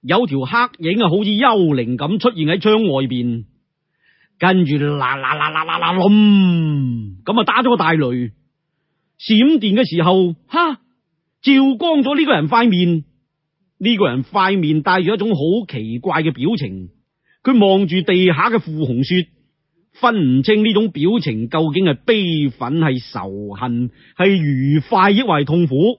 有条黑影啊，好似幽灵咁出现喺窗外边，跟住啦啦啦啦啦啦隆咁啊打咗个大雷，闪电嘅时候，哈照光咗呢个人块面，呢个人块面带住一种好奇怪嘅表情，佢望住地下嘅傅红雪，分唔清呢种表情究竟系悲愤、系仇恨、系愉快抑或系痛苦。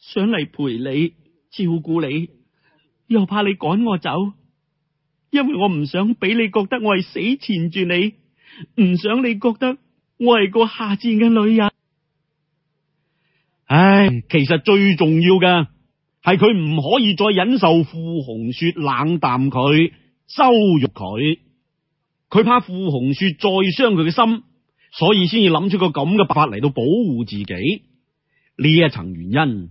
想嚟陪你照顾你，又怕你赶我走，因为我唔想俾你觉得我系死缠住你，唔想你觉得我系个下贱嘅女人。唉，其实最重要嘅系佢唔可以再忍受傅红雪冷淡佢、羞辱佢，佢怕傅红雪再伤佢嘅心，所以先至谂出个咁嘅法嚟到保护自己呢一层原因。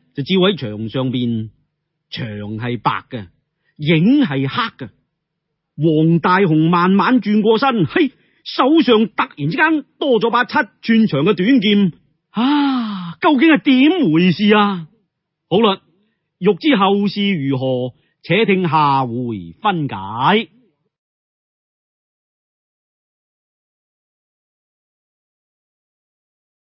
就照喺墙上边，墙系白嘅，影系黑嘅。黄大雄慢慢转过身，嘿，手上突然之间多咗把七寸长嘅短剑。啊，究竟系点回事啊？好啦，欲知后事如何，且听下回分解。